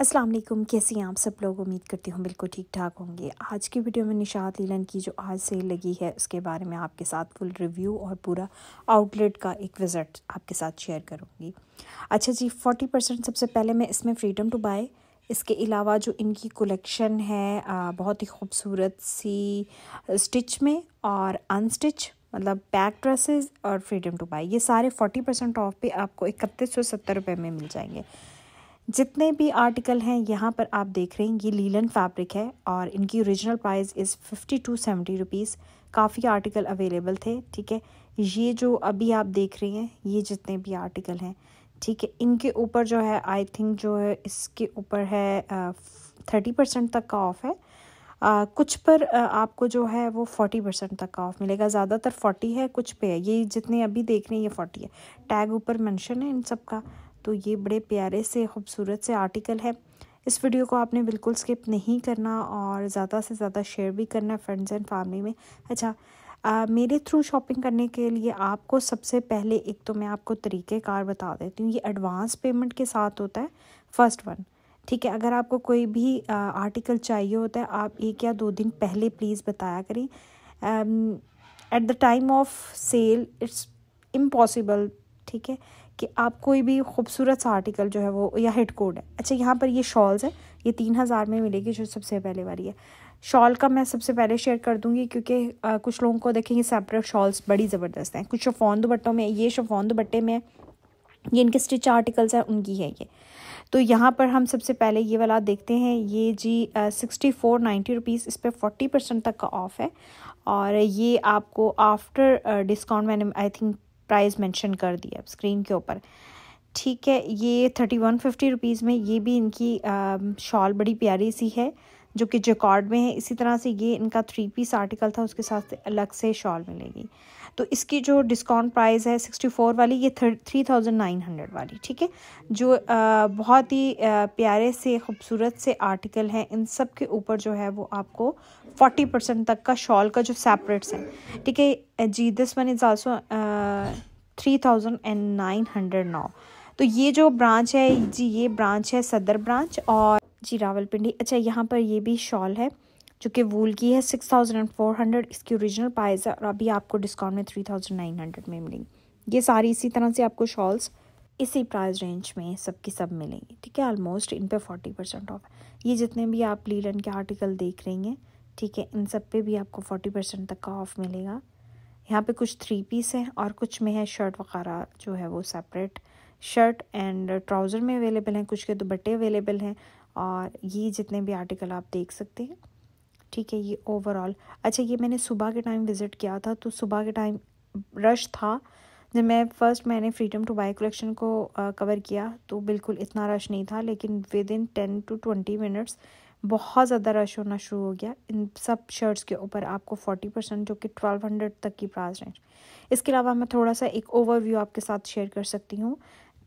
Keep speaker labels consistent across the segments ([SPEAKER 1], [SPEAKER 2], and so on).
[SPEAKER 1] अस्सलाम वालेकुम कैसे हैं आप सब लोग उम्मीद करती हूँ बिल्कुल ठीक ठाक होंगे आज की वीडियो में निशात लीलन की जो आज सेल लगी है उसके बारे में आपके साथ फुल रिव्यू और पूरा आउटलेट का एक विज़िट आपके साथ शेयर करूँगी अच्छा जी फोर्टी परसेंट सबसे पहले मैं इसमें फ्रीडम टू बाय इसके अलावा जो इनकी कलेक्शन है बहुत ही खूबसूरत सी स्टिच में और अनस्टिच मतलब पैक ड्रेसेज और फ्रीडम टू बाय ये सारे फोर्टी परसेंट ऑफ पे आपको इकतीस सौ सत्तर रुपये में मिल जाएंगे जितने भी आर्टिकल हैं यहाँ पर आप देख रहे हैं ये लीलन फैब्रिक है और इनकी original price is fifty two seventy rupees काफ़ी आर्टिकल अवेलेबल थे ठीक है ये जो अभी आप देख रहे हैं ये जितने भी आर्टिकल हैं ठीक है इनके ऊपर जो है आई थिंक जो है इसके ऊपर है थर्टी परसेंट तक का ऑफ है आ, कुछ पर आ, आपको जो है वो फोर्टी परसेंट तक का ऑफ मिलेगा ज़्यादातर फोर्टी है कुछ पे है ये जितने अभी देख रहे हैं ये फोर्टी है टैग ऊपर मेंशन है इन सब का तो ये बड़े प्यारे से खूबसूरत से आर्टिकल है इस वीडियो को आपने बिल्कुल स्किप नहीं करना और ज़्यादा से ज़्यादा शेयर भी करना फ्रेंड्स एंड फैमिली में अच्छा आ, मेरे थ्रू शॉपिंग करने के लिए आपको सबसे पहले एक तो मैं आपको तरीक़ेकार बता देती हूँ ये एडवांस पेमेंट के साथ होता है फ़र्स्ट वन ठीक है अगर आपको कोई भी आ, आर्टिकल चाहिए होता है आप एक या दो दिन पहले प्लीज़ बताया करें at the time of sale it's impossible ठीक है कि आप कोई भी खूबसूरत सा आर्टिकल जो है वो या हिट कोड है अच्छा यहाँ पर ये शॉल्स है ये तीन हज़ार में मिलेगी जो सबसे पहले वाली है शॉल का मैं सबसे पहले शेयर कर दूंगी क्योंकि आ, कुछ लोगों को देखेंगे सेपरेट शॉल्स बड़ी ज़बरदस्त हैं कुछ शफोन दुपट्टों में ये शफोन दुपट्टे में ये इनके स्टिच आर्टिकल्स हैं उनकी है ये तो यहाँ पर हम सबसे पहले ये वाला देखते हैं ये जी सिक्सटी फोर नाइन्टी रुपीज़ इस पर फोर्टी परसेंट तक का ऑफ़ है और ये आपको आफ्टर डिस्काउंट मैंने आई थिंक प्राइस मेंशन कर दिया स्क्रीन के ऊपर ठीक है ये थर्टी वन फिफ्टी रुपीज़ में ये भी इनकी शॉल बड़ी प्यारी सी है जो कि जेकॉर्ड में है इसी तरह से ये इनका थ्री पीस आर्टिकल था उसके साथ अलग से शॉल मिलेगी तो इसकी जो डिस्काउंट प्राइस है सिक्सटी फोर वाली ये थ्री थाउजेंड नाइन हंड्रेड वाली ठीक है जो आ, बहुत ही आ, प्यारे से खूबसूरत से आर्टिकल हैं इन सब के ऊपर जो है वो आपको फोर्टी परसेंट तक का शॉल का जो सेपरेट्स है ठीक है जी this one is also three thousand and nine hundred नौ तो ये जो ब्रांच है जी ये ब्रांच है सदर ब्रांच और जी रावलपिंडी अच्छा यहाँ पर ये भी शॉल है जो कि वूल की है six thousand and four hundred इसकी ओरिजिनल प्राइस है और अभी आपको डिस्काउंट में थ्री थाउजेंड नाइन हंड्रेड में मिलेंगी ये सारी इसी तरह से आपको शॉल्स इसी प्राइस रेंज में सबकी सब मिलेंगी ठीक है ऑलमोस्ट इन पे फोर्टी परसेंट ऑफ ये जितने भी आप लीलन के आर्टिकल देख रही हैं ठीक है इन सब पे भी आपको फोर्टी परसेंट तक का ऑफ मिलेगा यहाँ पे कुछ थ्री पीस हैं और कुछ में है शर्ट वगैरह जो है वो सेपरेट शर्ट एंड ट्राउज़र में अवेलेबल हैं कुछ के दुपट्टे अवेलेबल हैं और ये जितने भी आर्टिकल आप देख सकते हैं ठीक है ये ओवरऑल अच्छा ये मैंने सुबह के टाइम विज़िट किया था तो सुबह के टाइम रश था जब मैं फ़र्स्ट मैंने फ्रीडम टू बाई कलेक्शन को कवर किया तो बिल्कुल इतना रश नहीं था लेकिन within ten to twenty minutes बहुत ज़्यादा रश होना शुरू हो गया इन सब शर्ट्स के ऊपर आपको फोर्टी परसेंट जो कि ट्वेल्व हंड्रेड तक की प्राइस रेंज इसके अलावा मैं थोड़ा सा एक ओवरव्यू आपके साथ शेयर कर सकती हूँ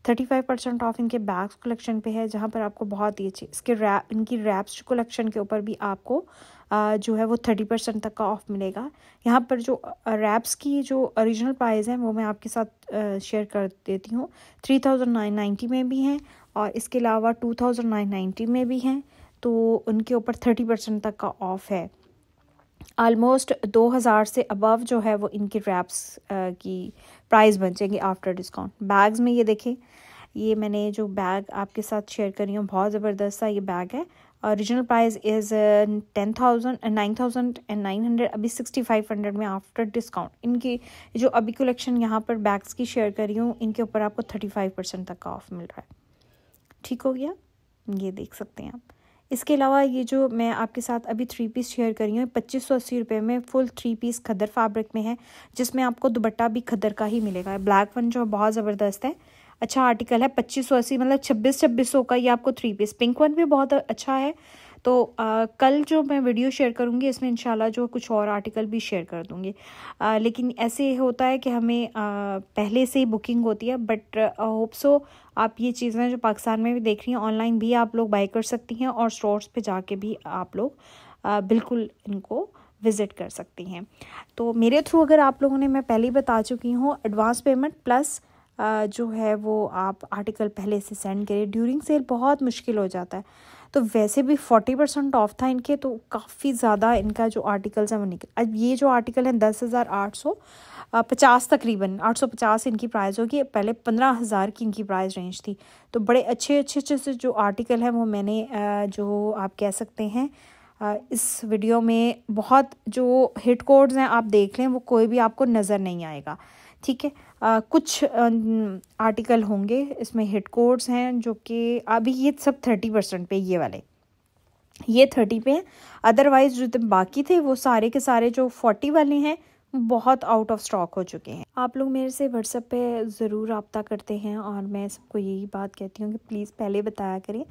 [SPEAKER 1] थर्टी फाइव परसेंट ऑफ इनके बैग्स कलेक्शन पे है जहाँ पर आपको बहुत ही अच्छी इसके रैप इनकी रैप्स कलेक्शन के ऊपर भी आपको आ, जो है वो थर्टी परसेंट तक का ऑफ मिलेगा यहाँ पर जो रैप्स की जो ओरिजिनल प्राइस हैं वो मैं आपके साथ शेयर कर देती हूँ थ्री थाउजेंड नाइन नाइन्टी में भी हैं और इसके अलावा टू थाउजेंड नाइन नाइन्टी में भी हैं तो उनके ऊपर थर्टी परसेंट तक का ऑफ है आलमोस्ट 2000 से अबव जो है वो इनके रैप्स की प्राइस बन जाएंगे आफ्टर डिस्काउंट बैग्स में ये देखें ये मैंने जो बैग आपके साथ शेयर करी हूँ बहुत ज़बरदस्त सा ये बैग है original price is ten thousand nine thousand and nine hundred अभी सिक्सटी फाइव हंड्रेड में आफ्टर डिस्काउंट इनकी जो अभी कलेक्शन यहाँ पर बैग्स की शेयर करी हूँ इनके ऊपर आपको थर्टी फाइव परसेंट तक का ऑफ मिल रहा है ठीक हो गया ये देख सकते हैं आप इसके अलावा ये जो मैं आपके साथ अभी थ्री पीस शेयर कर रही हूँ पच्चीस सौ अस्सी रुपये में full three piece khaddar fabric में है जिसमें आपको दुपट्टा भी खदर का ही मिलेगा ब्लैक वन जो बहुत ज़बरदस्त है अच्छा आर्टिकल है पच्चीस सौ अस्सी मतलब छब्बीस छब्बीस सौ का ये आपको थ्री पीस पिंक वन भी बहुत अच्छा है तो आ, कल जो मैं वीडियो शेयर करूँगी इसमें इंशाल्लाह जो कुछ और आर्टिकल भी शेयर कर दूँगी लेकिन ऐसे होता है कि हमें आ, पहले से ही बुकिंग होती है बट होप सो आप ये चीज़ें जो पाकिस्तान में भी देख रही हैं ऑनलाइन भी आप लोग बाई कर सकती हैं और स्टोर्स पर जाके भी आप लोग आ, बिल्कुल इनको विज़िट कर सकती हैं तो मेरे थ्रू अगर आप लोगों ने मैं पहले ही बता चुकी हूँ एडवांस पेमेंट प्लस जो है वो आप आर्टिकल पहले से सेंड करें ड्यूरिंग सेल बहुत मुश्किल हो जाता है तो वैसे भी फोर्टी परसेंट ऑफ था इनके तो काफ़ी ज़्यादा इनका जो आर्टिकल्स हैं वो निकल अब ये जो आर्टिकल हैं दस हज़ार आठ सौ पचास तकरीबन आठ सौ पचास इनकी प्राइस होगी पहले पंद्रह हज़ार की इनकी प्राइस रेंज थी तो बड़े अच्छे अच्छे अच्छे से जो आर्टिकल हैं वो मैंने जो आप कह सकते हैं इस वीडियो में बहुत जो हिट कोड्स हैं आप देख लें वो कोई भी आपको नज़र नहीं आएगा ठीक है आ, कुछ आ, आर्टिकल होंगे इसमें हेड कोड्स हैं जो कि अभी ये सब थर्टी परसेंट पे ये वाले ये थर्टी पे हैं अदरवाइज जो बाकी थे वो सारे के सारे जो फोर्टी वाले हैं बहुत आउट ऑफ स्टॉक हो चुके हैं आप लोग मेरे से व्हाट्सएप पे ज़रूर रबता करते हैं और मैं सबको यही बात कहती हूँ कि प्लीज़ पहले बताया करें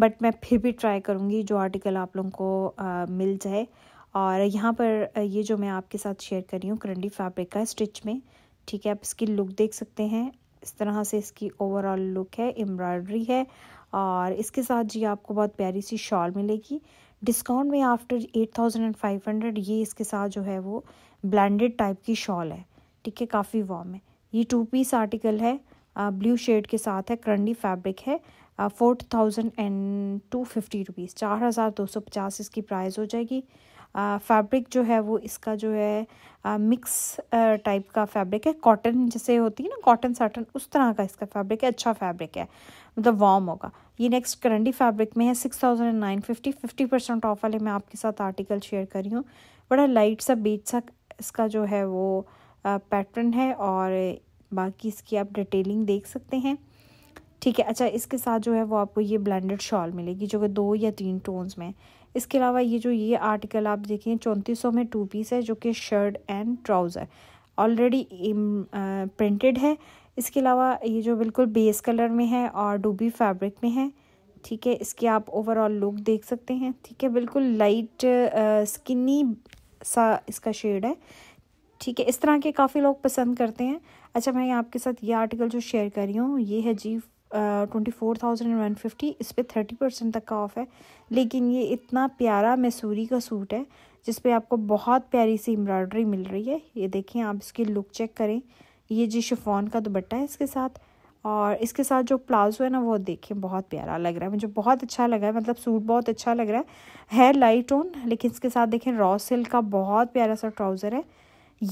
[SPEAKER 1] बट मैं फिर भी ट्राई करूँगी जो आर्टिकल आप लोगों को आ, मिल जाए और यहाँ पर ये जो मैं आपके साथ शेयर कर रही हूँ करंडी फैब्रिक का स्टिच में ठीक है आप इसकी लुक देख सकते हैं इस तरह से इसकी ओवरऑल लुक है एम्ब्रॉयडरी है और इसके साथ जी आपको बहुत प्यारी सी शॉल मिलेगी डिस्काउंट में after eight thousand and five hundred ये इसके साथ जो है वो ब्लेंडेड टाइप की शॉल है ठीक है काफ़ी वॉम है ये टू पीस आर्टिकल है ब्लू शेड के साथ है करंडी फैब्रिक है four thousand and two fifty rupees चार हज़ार दो सौ पचास इसकी प्राइस हो जाएगी फैब्रिक जो है वो इसका जो है मिक्स टाइप का फैब्रिक है कॉटन जैसे होती है ना कॉटन साटन उस तरह का इसका फैब्रिक है अच्छा फैब्रिक है मतलब वार्म होगा ये नेक्स्ट करंडी फैब्रिक में है six thousand and nine fifty fifty percent off वाले मैं आपके साथ आर्टिकल शेयर कर रही हूँ बड़ा लाइट सा बीच सा इसका जो है वो पैटर्न है और बाकी इसकी आप डिटेलिंग देख सकते हैं ठीक है अच्छा इसके साथ जो है वो आपको ये ब्लेंडेड शॉल मिलेगी जो कि दो या तीन टोन्स में इसके अलावा ये जो ये आर्टिकल आप देखिए चौंतीस सौ में टू पीस है जो कि shirt and trouser already printed है इसके अलावा ये जो बिल्कुल बेस कलर में है और डूबी फैब्रिक में है ठीक है इसके आप ओवरऑल लुक देख सकते हैं ठीक है बिल्कुल लाइट स्किनी uh, सा इसका शेड है ठीक है इस तरह के काफ़ी लोग पसंद करते हैं अच्छा मैं आपके साथ ये आर्टिकल जो शेयर कर रही हूँ ये है जी twenty four thousand and one fifty इस पर थर्टी परसेंट तक का ऑफ़ है लेकिन ये इतना प्यारा मैसूरी का सूट है जिस पर आपको बहुत प्यारी सी एम्ब्रॉयडरी मिल रही है ये देखें आप इसकी लुक चेक करें ये जी शिफॉन का दुपट्टा है इसके साथ और इसके साथ जो प्लाजो है ना वो देखें बहुत प्यारा लग रहा है मुझे बहुत अच्छा लगा है मतलब सूट बहुत अच्छा लग रहा है हेयर लाइट ऑन लेकिन इसके साथ देखें रॉ सिल्क का बहुत प्यारा सा ट्राउज़र है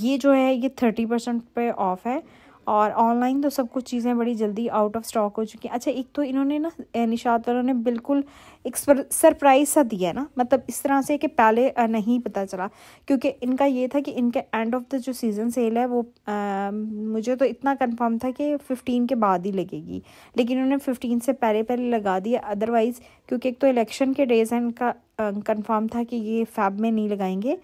[SPEAKER 1] ये जो है ये थर्टी परसेंट पे ऑफ़ है और ऑनलाइन तो सब कुछ चीज़ें बड़ी जल्दी आउट ऑफ स्टॉक हो चुकी हैं अच्छा एक तो इन्होंने ना निशात वालों ने बिल्कुल एक सरप्राइज़ सा दिया है ना मतलब इस तरह से कि पहले नहीं पता चला क्योंकि इनका ये था कि इनके एंड ऑफ द जो सीज़न सेल है वो आ, मुझे तो इतना कंफर्म था कि फिफ्टीन के बाद ही लगेगी लेकिन इन्होंने फिफ्टीन से पहले पहले लगा दिया अदरवाइज़ क्योंकि एक तो इलेक्शन के डेज हैं इनका कन्फर्म था कि ये फैब में नहीं लगाएंगे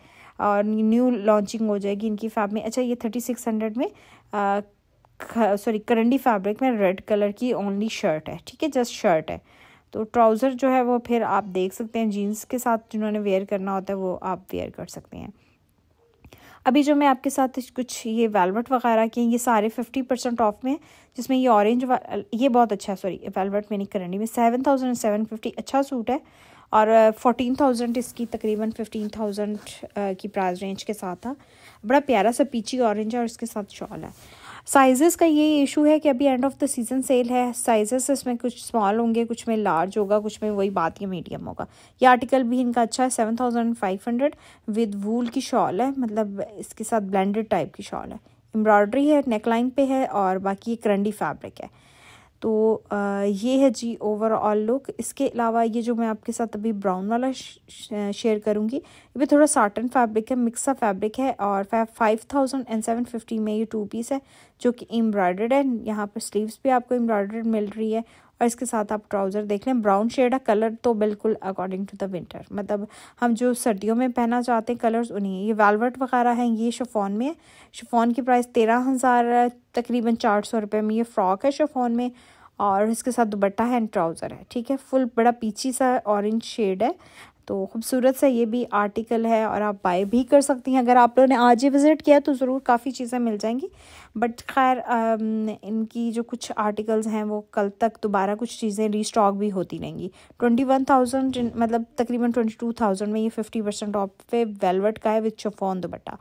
[SPEAKER 1] और न्यू लॉन्चिंग हो जाएगी इनकी फैब में अच्छा ये थर्टी सिक्स हंड्रेड में आ, सॉरी करंडी फैब्रिक में रेड कलर की ओनली शर्ट है ठीक है जस्ट शर्ट है तो ट्राउज़र जो है वो फिर आप देख सकते हैं जीन्स के साथ जिन्होंने वेयर करना होता है वो आप वेयर कर सकते हैं अभी जो मैं आपके साथ कुछ ये वेलवेट वगैरह के ये सारे फिफ्टी परसेंट ऑफ में जिसमें ये ऑरेंज ये बहुत अच्छा है सॉरी वेलवेट मैंने करंडी में सेवन थाउजेंड सेवन फिफ्टी अच्छा सूट है और फोर्टीन थाउजेंड इसकी तकरीबन फिफ्टीन थाउजेंड की प्राइस रेंज के साथ था बड़ा प्यारा सा पीछे ऑरेंज है और इसके साथ शॉल है साइजेस का ये इशू है कि अभी end of the season sale sizes साइजेस इसमें कुछ स्मॉल होंगे कुछ में लार्ज होगा कुछ में वही बात ही मीडियम होगा ये आर्टिकल भी इनका अच्छा है seven thousand five hundred with wool की शॉल है मतलब इसके साथ ब्लेंडेड टाइप की शॉल है एम्ब्रॉयडरी है नेकलाइन पे है और बाकी करंडी फैब्रिक है तो ये है जी ओवरऑल लुक इसके अलावा ये जो मैं आपके साथ अभी ब्राउन वाला शेयर करूँगी ये भी थोड़ा साटन फैब्रिक है मिक्सा फैब्रिक है और five thousand and seven fifty में ये टू पीस है जो कि एम्ब्रॉयडर्ड है यहाँ पर स्लीव्स भी आपको एम्ब्रॉयडर्ड मिल रही है और इसके साथ आप ट्राउज़र देख लें ब्राउन शेड है कलर तो बिल्कुल अकॉर्डिंग टू द विंटर मतलब हम जो सर्दियों में पहना चाहते हैं कलर्स उन्हीं ये वेलवेट वगैरह हैं ये शफोन में है शफोन की प्राइस तेरह हज़ार तकरीबन चार सौ रुपये में ये फ़्रॉक है शफोन में और इसके साथ दुबट्टा है एंड ट्राउज़र है ठीक है फुल बड़ा पीछी सा ऑरेंज शेड है तो खूबसूरत सा ये भी आर्टिकल है और आप बाय भी कर सकती हैं अगर आप लोगों ने आज ही विज़िट किया तो ज़रूर काफ़ी चीज़ें मिल जाएंगी बट खैर um, इनकी जो कुछ आर्टिकल्स हैं वो कल तक दोबारा कुछ चीज़ें रीस्टॉक भी होती रहेंगी ट्वेंटी वन थाउजेंड मतलब तकरीबन ट्वेंटी टू थाउजेंड में ये फिफ्टी परसेंट ऑफ पे वेलवेट का है विथ शफोन दुपट्टा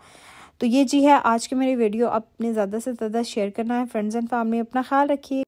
[SPEAKER 1] तो ये जी है आज के मेरे वीडियो आपने ज़्यादा से ज़्यादा शेयर करना है फ्रेंड्स एंड फैमिली अपना ख्याल रखिए